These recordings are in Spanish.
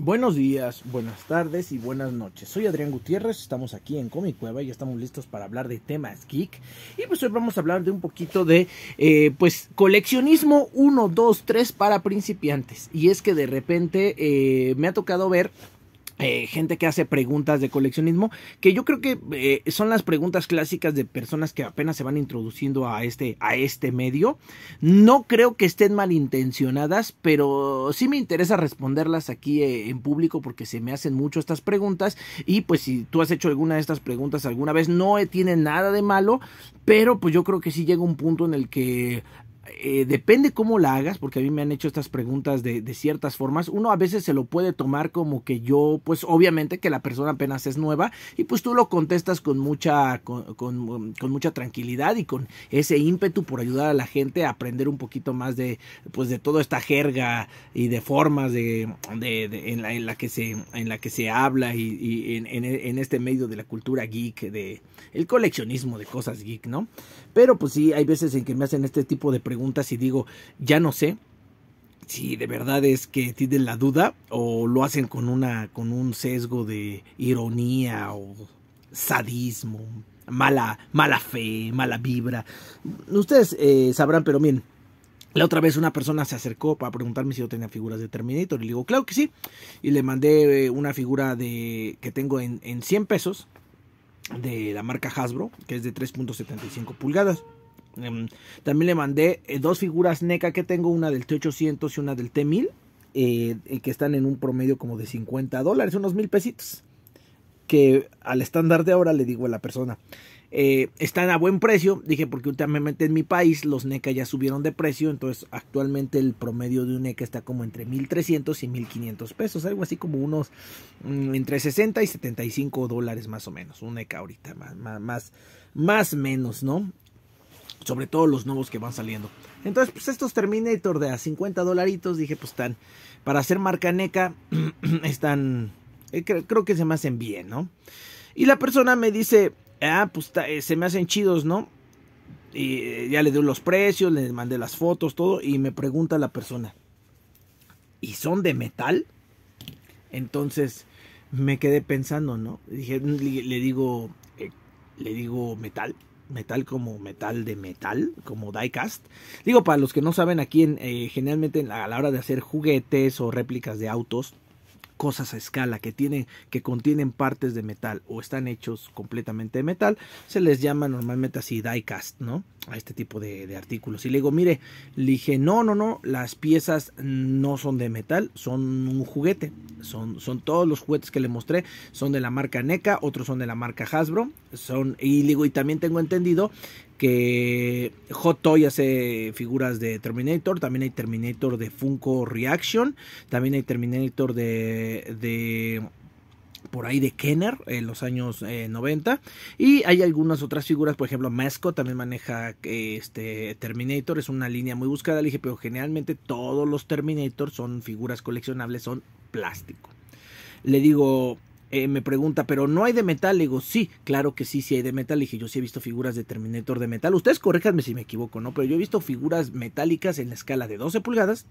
Buenos días, buenas tardes y buenas noches. Soy Adrián Gutiérrez, estamos aquí en Comic Cueva y ya estamos listos para hablar de temas geek. Y pues hoy vamos a hablar de un poquito de, eh, pues, coleccionismo 1, 2, 3 para principiantes. Y es que de repente eh, me ha tocado ver eh, gente que hace preguntas de coleccionismo, que yo creo que eh, son las preguntas clásicas de personas que apenas se van introduciendo a este, a este medio. No creo que estén malintencionadas, pero sí me interesa responderlas aquí eh, en público porque se me hacen mucho estas preguntas y pues si tú has hecho alguna de estas preguntas alguna vez, no tiene nada de malo, pero pues yo creo que sí llega un punto en el que eh, depende cómo la hagas, porque a mí me han hecho estas preguntas de, ciertas formas. Uno a veces se lo puede tomar como que yo, pues obviamente que la persona apenas es nueva y pues tú lo contestas con mucha, con, mucha tranquilidad y con ese ímpetu por ayudar a la gente a aprender un poquito más de, pues de toda esta jerga y de formas de, en, la, en, la, que se, en la que se habla y, en, en, este medio de la cultura geek, de el coleccionismo de cosas geek, ¿no? Pero pues sí, hay veces en que me hacen este tipo de preguntas preguntas y digo, ya no sé si de verdad es que tienen la duda o lo hacen con, una, con un sesgo de ironía o sadismo, mala, mala fe, mala vibra. Ustedes eh, sabrán, pero miren, la otra vez una persona se acercó para preguntarme si yo tenía figuras de Terminator y le digo, claro que sí. Y le mandé eh, una figura de que tengo en, en 100 pesos de la marca Hasbro, que es de 3.75 pulgadas. Em, también le mandé eh, dos figuras NECA que tengo, una del T800 y una del T1000, eh, eh, que están en un promedio como de 50 dólares, unos mil pesitos. Que al estándar de ahora le digo a la persona, están a buen precio. Dije, porque últimamente en mi país los NECA ya subieron de precio. Entonces, actualmente el promedio de un NECA está como entre 1300 y 1500 pesos. Algo así como unos mm, entre 60 y 75 dólares más o menos. Un NECA ahorita, más, más, más, menos, ¿no? sobre todo los nuevos que van saliendo. Entonces, pues estos Terminator de a 50 dolaritos, dije, pues están, para hacer marca neca, están, eh, creo, que se me hacen bien, ¿no? Y la persona me dice, ah, pues eh, se me hacen chidos, ¿no? Y eh, ya le doy los precios, le mandé las fotos, todo, y me pregunta la persona, ¿y son de metal? Entonces me quedé pensando, ¿no? Dije, le digo, le digo metal metal como metal de metal, como diecast. Digo, para los que no saben, aquí eh, generalmente a la hora de hacer juguetes o réplicas de autos, cosas a escala que tienen que contienen partes de metal o están hechos completamente de metal se les llama normalmente así diecast no a este tipo de, artículos y le digo mire le dije no no no las piezas no son de metal son un juguete son son todos los juguetes que le mostré son de la marca NECA otros son de la marca Hasbro son, y y también tengo entendido que Hot Toys hace figuras de Terminator, también hay Terminator de Funko Reaction, también hay Terminator de, por ahí de Kenner en los años 90 eh, y hay algunas otras figuras por ejemplo Masco también maneja este Terminator es una línea muy buscada le dije pero generalmente todos los Terminator son figuras coleccionables son plástico le digo eh, me pregunta, pero no hay de metal. Le digo, sí, claro que sí, sí hay de metal. Le dije, yo sí he visto figuras de Terminator de metal. Ustedes corréjanme si me equivoco, ¿no? Pero yo he visto figuras metálicas en la escala de 12 pulgadas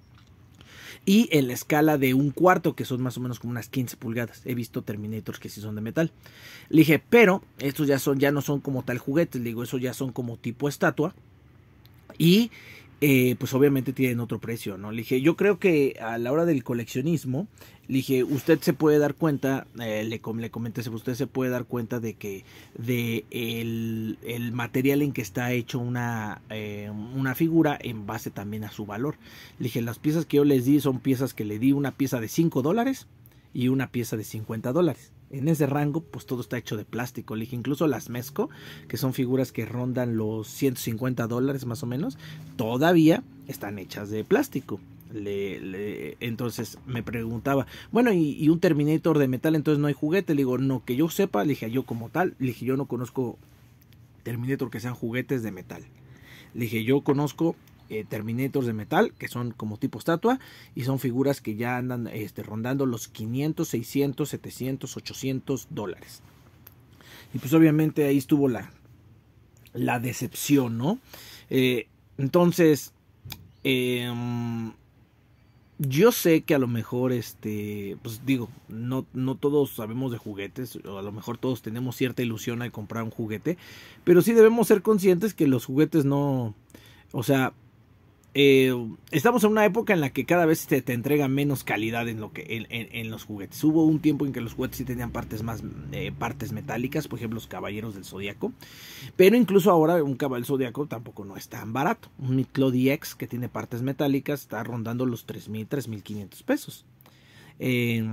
y en la escala de un cuarto, que son más o menos como unas 15 pulgadas. He visto Terminators que sí son de metal. Le dije, pero estos ya, son, ya no son como tal juguetes. Le digo, esos ya son como tipo estatua. Y eh, pues obviamente tienen otro precio, ¿no? dije, yo creo que a la hora del coleccionismo, dije, usted se puede dar cuenta, eh, le, le, comenté, usted se puede dar cuenta de que de el, material en que está hecho una, eh, una figura en base también a su valor. Le dije, las piezas que yo les di son piezas que le di una pieza de 5 dólares y una pieza de 50 dólares. En ese rango, pues todo está hecho de plástico. Le dije, incluso las Mezco, que son figuras que rondan los 150 dólares más o menos, todavía están hechas de plástico. Le, entonces me preguntaba, bueno, y, y, un Terminator de metal, entonces no hay juguete. Le digo, no, que yo sepa, le dije, yo como tal, le dije, yo no conozco Terminator que sean juguetes de metal. Le dije, yo conozco eh, Terminators de metal, que son como tipo estatua, y son figuras que ya andan este, rondando los 500, 600, 700, 800 dólares. Y pues obviamente ahí estuvo la, la decepción, ¿no? Eh, entonces, em, yo sé que a lo mejor, este, pues digo, no, no todos sabemos de juguetes, a lo mejor todos tenemos cierta ilusión al comprar un juguete, pero sí debemos ser conscientes que los juguetes no, o sea, eh, estamos en una época en la que cada vez te, te entrega menos calidad en, lo que, en, los juguetes. Hubo un tiempo en que los juguetes sí tenían partes más eh, partes metálicas, por ejemplo los caballeros del zodiaco. Pero incluso ahora un caballero zodiaco tampoco no es tan barato. Un Mitlodi X que tiene partes metálicas está rondando los 3.000, 3.500 pesos. Eh,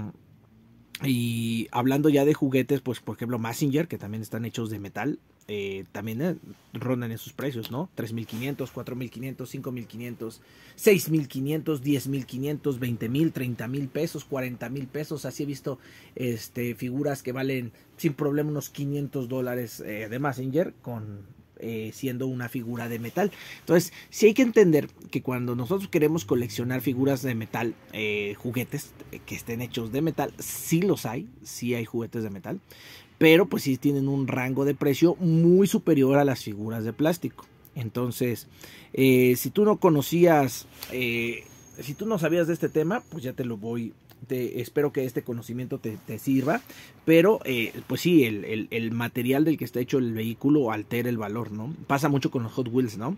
y hablando ya de juguetes, pues por ejemplo Massinger, que también están hechos de metal, eh, también eh, rondan esos precios, ¿no? 3.500, 4.500, 5.500, 6.500, 10.500, 20.000, 30.000 pesos, 40.000 pesos. Así he visto este, figuras que valen sin problema unos 500 dólares eh, de Messenger con... siendo una figura de metal. Entonces, sí hay que entender que cuando nosotros queremos coleccionar figuras de metal, juguetes que estén hechos de metal, sí los hay, sí hay juguetes de metal, pero pues sí tienen un rango de precio muy superior a las figuras de plástico. Entonces, eh, si tú no conocías, eh, si tú no sabías de este tema, pues ya te lo voy, espero que este conocimiento te, sirva, pero eh, pues sí, el, el, material del que está hecho el vehículo altera el valor, ¿no? Pasa mucho con los Hot Wheels, ¿no?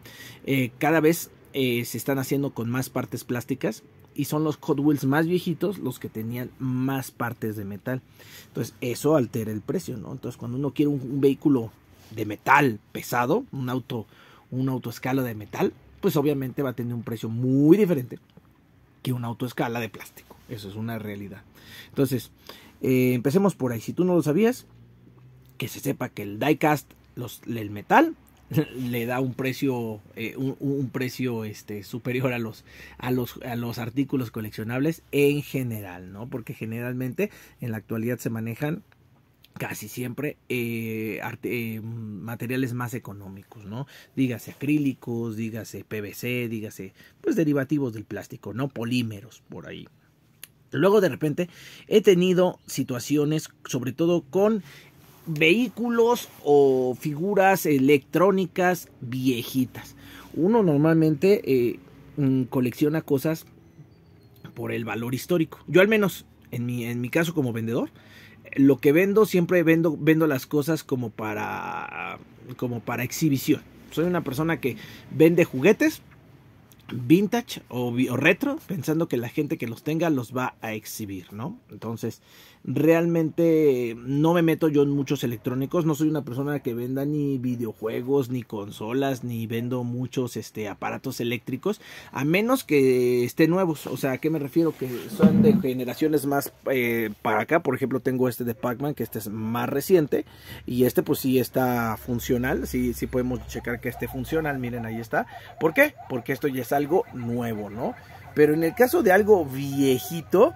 cada vez eh, se están haciendo con más partes plásticas y son los Hot Wheels más viejitos los que tenían más partes de metal. Entonces eso altera el precio, ¿no? Entonces cuando uno quiere un, vehículo de metal pesado, un auto, un escala de metal, pues obviamente va a tener un precio muy diferente que un auto escala de plástico. Eso es una realidad. Entonces, eh, empecemos por ahí. Si tú no lo sabías, que se sepa que el diecast, los, el metal, le da un precio eh, un, precio este superior a los a los a los artículos coleccionables en general no porque generalmente en la actualidad se manejan casi siempre eh, eh, materiales más económicos, ¿no? Dígase acrílicos, dígase PVC, dígase pues derivativos del plástico, no polímeros por ahí. Luego de repente he tenido situaciones, sobre todo con vehículos o figuras electrónicas viejitas. Uno normalmente eh, mm, colecciona cosas por el valor histórico. Yo al menos, en mi, en mi caso como vendedor, lo que vendo siempre vendo, vendo las cosas como para, como para exhibición. Soy una persona que vende juguetes vintage o, o retro pensando que la gente que los tenga los va a exhibir, ¿no? Entonces, Realmente no me meto yo en muchos electrónicos, no soy una persona que venda ni videojuegos, ni consolas, ni vendo muchos este, aparatos eléctricos, a menos que estén nuevos. O sea, ¿a qué me refiero? Que son de generaciones más eh, para acá. Por ejemplo, tengo este de Pac-Man, que este es más reciente, y este pues sí está funcional, sí, sí podemos checar que este funcional, miren, ahí está. ¿Por qué? Porque esto ya es algo nuevo, ¿no? Pero en el caso de algo viejito,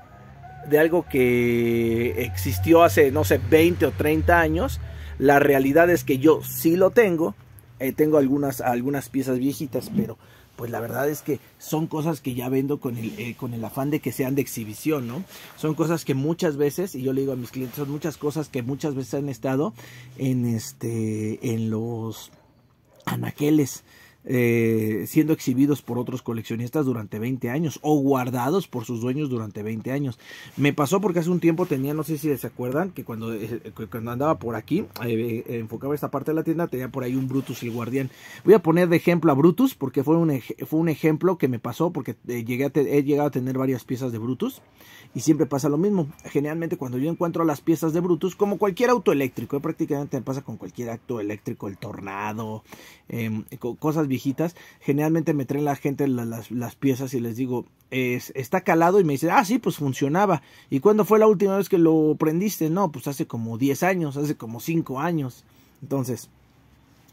de algo que existió hace, no sé, 20 o 30 años. La realidad es que yo sí lo tengo. Eh, tengo algunas, algunas piezas viejitas, pero pues la verdad es que son cosas que ya vendo con el, eh, con el afán de que sean de exhibición, ¿no? Son cosas que muchas veces, y yo le digo a mis clientes, son muchas cosas que muchas veces han estado en, este, en los anaqueles eh, siendo exhibidos por otros coleccionistas durante 20 años o guardados por sus dueños durante 20 años. Me pasó porque hace un tiempo tenía, no sé si se acuerdan, que cuando, eh, cuando andaba por aquí, eh, enfocaba esta parte de la tienda, tenía por ahí un Brutus el guardián. Voy a poner de ejemplo a Brutus porque fue un, fue un ejemplo que me pasó porque llegué he llegado a tener varias piezas de Brutus y siempre pasa lo mismo. Generalmente cuando yo encuentro las piezas de Brutus, como cualquier auto eléctrico, prácticamente me pasa con cualquier acto eléctrico, el tornado, em, cosas cosas generalmente me traen la gente las, piezas y les digo, está calado y me dicen, ah, sí, pues funcionaba. ¿Y cuándo fue la última vez que lo prendiste? No, pues hace como 10 años, hace como 5 años. Entonces,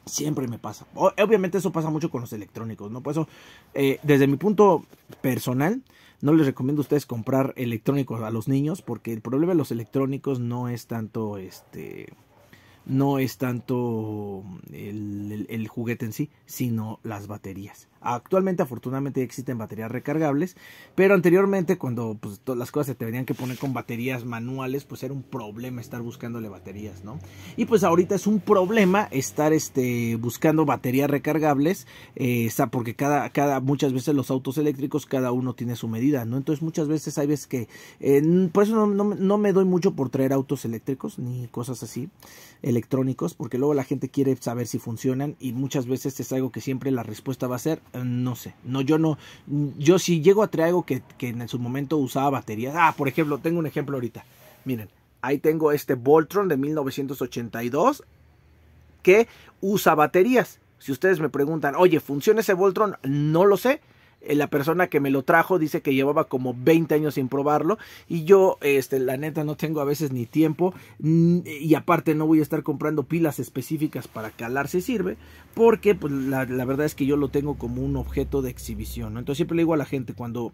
siempre me pasa. Obviamente eso pasa mucho con los electrónicos, ¿no? Por eso, eh, desde mi punto personal, no les recomiendo a ustedes comprar electrónicos a los niños, porque el problema de los electrónicos no es tanto este no es tanto el, juguete en sí, sino las baterías. Actualmente afortunadamente existen baterías recargables, pero anteriormente cuando pues, las cosas se te tenían que poner con baterías manuales, pues era un problema estar buscándole baterías, ¿no? Y pues ahorita es un problema estar este, buscando baterías recargables, eh, porque cada, cada, muchas veces los autos eléctricos cada uno tiene su medida, ¿no? Entonces muchas veces hay veces que, eh, por eso no me doy mucho por traer autos eléctricos ni cosas así, electrónicos, porque luego la gente quiere saber si funcionan y muchas veces es algo que siempre la respuesta va a ser eh, no sé, no, yo no, yo si llego a traer algo que, que en su momento usaba baterías, ah, por ejemplo, tengo un ejemplo ahorita, miren, ahí tengo este Voltron de 1982 que usa baterías. Si ustedes me preguntan, oye, ¿funciona ese Voltron? No lo sé. Eh, la persona que me lo trajo dice que llevaba como 20 años sin probarlo y yo, este, la neta, no tengo a veces ni tiempo mm, y aparte no voy a estar comprando pilas específicas para calar si sirve porque pues, la, verdad es que yo lo tengo como un objeto de exhibición. Entonces siempre le digo a la gente cuando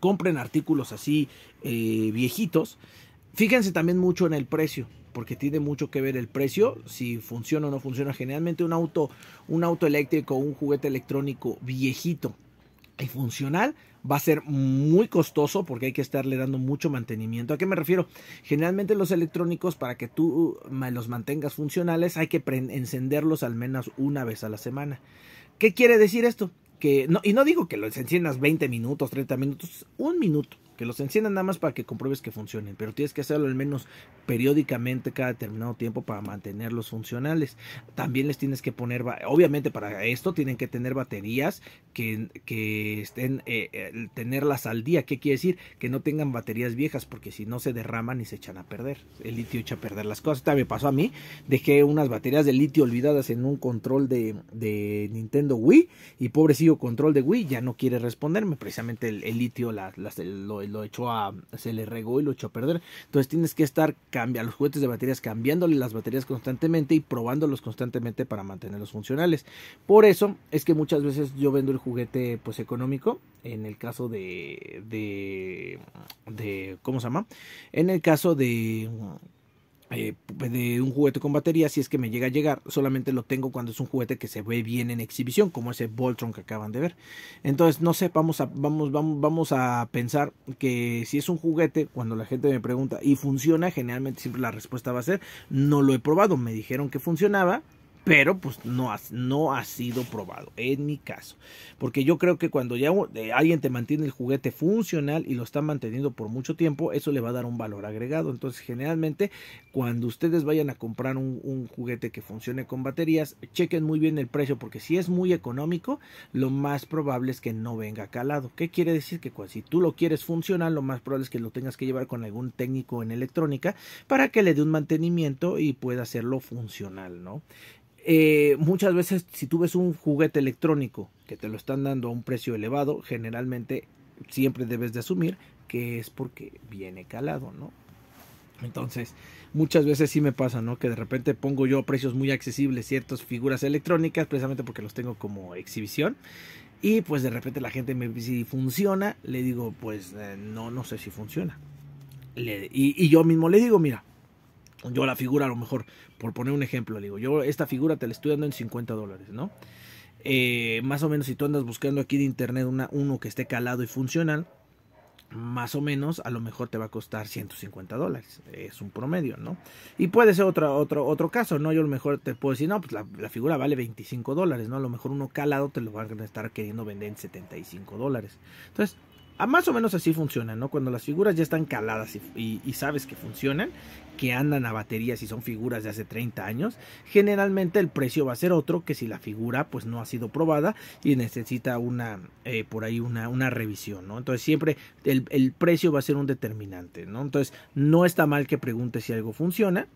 compren artículos así eh, viejitos, fíjense también mucho en el precio porque tiene mucho que ver el precio, si funciona o no funciona. Generalmente un auto, un auto eléctrico, un juguete electrónico viejito, y funcional va a ser muy costoso porque hay que estarle dando mucho mantenimiento. ¿A qué me refiero? Generalmente los electrónicos para que tú uh, los mantengas funcionales hay que encenderlos al menos una vez a la semana. ¿Qué quiere decir esto? Que no, y no digo que los enciendas 20 minutos, 30 minutos, un minuto. Que los enciendan nada más para que compruebes que funcionen. Pero tienes que hacerlo al menos periódicamente cada determinado tiempo para mantenerlos funcionales. También les tienes que poner, obviamente para esto tienen que tener baterías que, que estén, eh, tenerlas al día. ¿Qué quiere decir? Que no tengan baterías viejas porque si no se derraman y se echan a perder. El litio echa a perder las cosas. También pasó a mí. Dejé unas baterías de litio olvidadas en un control de, Nintendo Wii y pobrecillo control de Wii ya no quiere responderme. Precisamente el, litio la, lo echó a, se le regó y lo echó a perder. Entonces tienes que estar cambia, los juguetes de baterías, cambiándole las baterías constantemente y probándolos constantemente para mantenerlos funcionales. Por eso es que muchas veces yo vendo el juguete pues económico, en el caso de, de, de ¿cómo se llama? En el caso de eh, pues, de un juguete con batería, si es que me llega a llegar, solamente lo tengo cuando es un juguete que se ve bien en exhibición, como ese Voltron que acaban de ver. Entonces, no sé, vamos a, vamos, vamos, vamos a pensar que si es un juguete, cuando la gente me pregunta y funciona, generalmente siempre la respuesta va a ser, no lo he probado, me dijeron que funcionaba, pero pues no ha, no ha sido probado, en mi caso. Porque yo creo que cuando ya eh, alguien te mantiene el juguete funcional y lo está manteniendo por mucho tiempo, eso le va a dar un valor agregado. Entonces, generalmente, cuando ustedes vayan a comprar un, juguete que funcione con baterías, chequen muy bien el precio, porque si es muy económico, lo más probable es que no venga calado. ¿Qué quiere decir? Que si tú lo quieres funcional, lo más probable es que lo tengas que llevar con algún técnico en electrónica para que le dé un mantenimiento y pueda hacerlo funcional, ¿no? Eh, muchas veces si tú ves un juguete electrónico que te lo están dando a un precio elevado, generalmente siempre debes de asumir que es porque viene calado, ¿no? Entonces, muchas veces sí me pasa, ¿no? Que de repente pongo yo a precios muy accesibles ciertas figuras electrónicas, precisamente porque los tengo como exhibición. Y pues de repente la gente me dice, si funciona, le digo, pues eh, no, no sé si funciona. y yo mismo le digo, mira, yo la figura, a lo mejor, por poner un ejemplo, digo, yo esta figura te la estoy dando en 50 dólares, ¿no? Eh, más o menos, si tú andas buscando aquí de internet una, uno que esté calado y funcional, más o menos a lo mejor te va a costar 150 dólares. Es un promedio, ¿no? Y puede ser otro, otro, otro caso, ¿no? Yo a lo mejor te puedo decir, no, pues la, la figura vale 25 dólares, ¿no? A lo mejor uno calado te lo van a estar queriendo vender en 75 dólares. Entonces, a más o menos así funciona, ¿no? Cuando las figuras ya están caladas y, sabes que funcionan, que andan a baterías y son figuras de hace 30 años, generalmente el precio va a ser otro que si la figura pues no ha sido probada y necesita una, eh, por ahí una, una, revisión, ¿no? Entonces siempre el, precio va a ser un determinante, ¿no? Entonces no está mal que pregunte si algo funciona,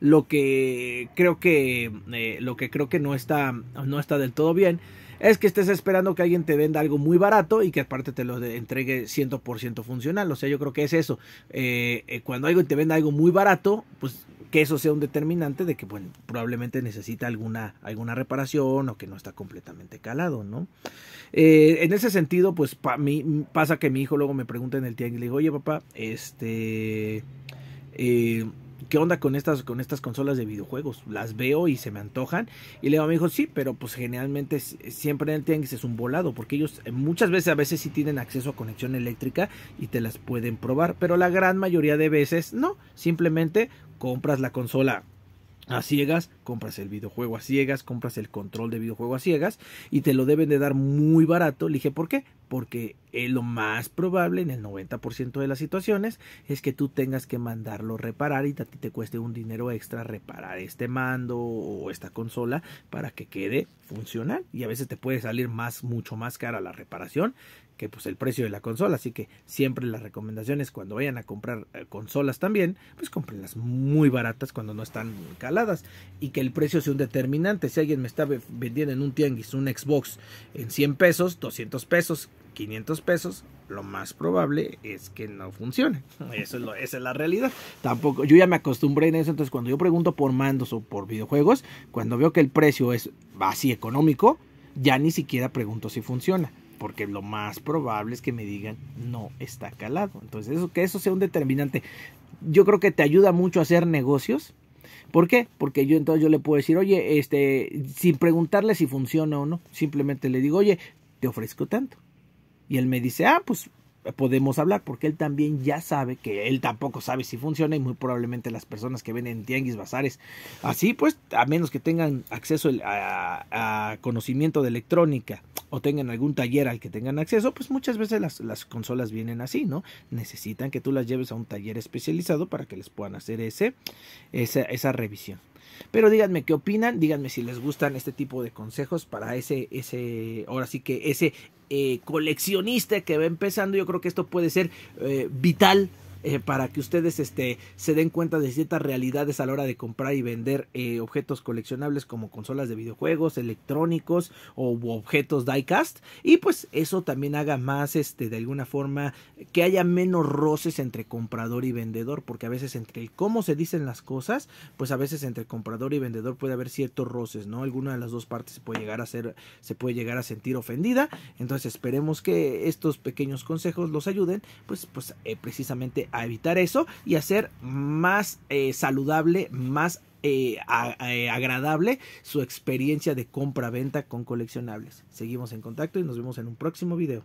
lo que creo que eh, lo que creo que no está no está del todo bien es que estés esperando que alguien te venda algo muy barato y que aparte te lo entregue 100% funcional. O sea, yo creo que es eso. Eh, eh, cuando alguien te venda algo muy barato, pues que eso sea un determinante de que bueno, probablemente necesita alguna, alguna reparación o que no está completamente calado, ¿no? Eh, en ese sentido, pues pasa que mi hijo luego me pregunta en el tianguis, le digo, oye papá, este... ¿qué onda con estas, con estas consolas de videojuegos? Las veo y se me antojan. Y le digo a mi hijo, sí, pero pues generalmente siempre entienden que es un volado, porque ellos eh, muchas veces, a veces sí tienen acceso a conexión eléctrica y te las pueden probar, pero la gran mayoría de veces no, simplemente compras la consola a ciegas, compras el videojuego a ciegas, compras el control de videojuego a ciegas y te lo deben de dar muy barato. Le dije, ¿por qué? Porque es eh, lo más probable en el 90% de las situaciones es que tú tengas que mandarlo reparar y a ti te cueste un dinero extra reparar este mando o esta consola para que quede funcional y a veces te puede salir más mucho más cara la reparación que pues el precio de la consola. Así que siempre las recomendaciones cuando vayan a comprar eh, consolas también, pues comprenlas muy baratas cuando no están caladas y que el precio sea un determinante. Si alguien me está vendiendo en un tianguis un Xbox en 100 pesos, 200 pesos, 500 pesos, lo más probable es que no funcione. Eso es esa es la realidad. Tampoco, yo ya me acostumbré en eso, entonces cuando yo pregunto por mandos o por videojuegos, cuando veo que el precio es así económico, ya ni siquiera pregunto si funciona porque lo más probable es que me digan no está calado. Entonces, eso, que eso sea un determinante, yo creo que te ayuda mucho a hacer negocios. ¿Por qué? Porque yo entonces yo le puedo decir, oye, este, sin preguntarle si funciona o no, simplemente le digo, oye, te ofrezco tanto. Y él me dice, ah, pues podemos hablar, porque él también ya sabe que él tampoco sabe si funciona y muy probablemente las personas que ven tianguis, bazares, así pues, a menos que tengan acceso a, conocimiento de electrónica o tengan algún taller al que tengan acceso, pues muchas veces las, consolas vienen así, ¿no? Necesitan que tú las lleves a un taller especializado para que les puedan hacer ese, esa, esa revisión. Pero díganme qué opinan, díganme si les gustan este tipo de consejos para ese, ese, ahora sí que ese eh, coleccionista que va empezando, yo creo que esto puede ser eh, vital eh, para que ustedes este, se den cuenta de ciertas realidades a la hora de comprar y vender eh, objetos coleccionables como consolas de videojuegos, electrónicos o objetos diecast. Y pues eso también haga más, este, de alguna forma, que haya menos roces entre comprador y vendedor, porque a veces entre cómo se dicen las cosas, pues a veces entre comprador y vendedor puede haber ciertos roces, ¿no? Alguna de las dos partes se puede llegar a ser, se puede llegar a sentir ofendida. Entonces esperemos que estos pequeños consejos los ayuden, pues, pues eh, precisamente a evitar eso y hacer más eh, saludable, más eh, eh, agradable su experiencia de compra-venta con coleccionables. Seguimos en contacto y nos vemos en un próximo video.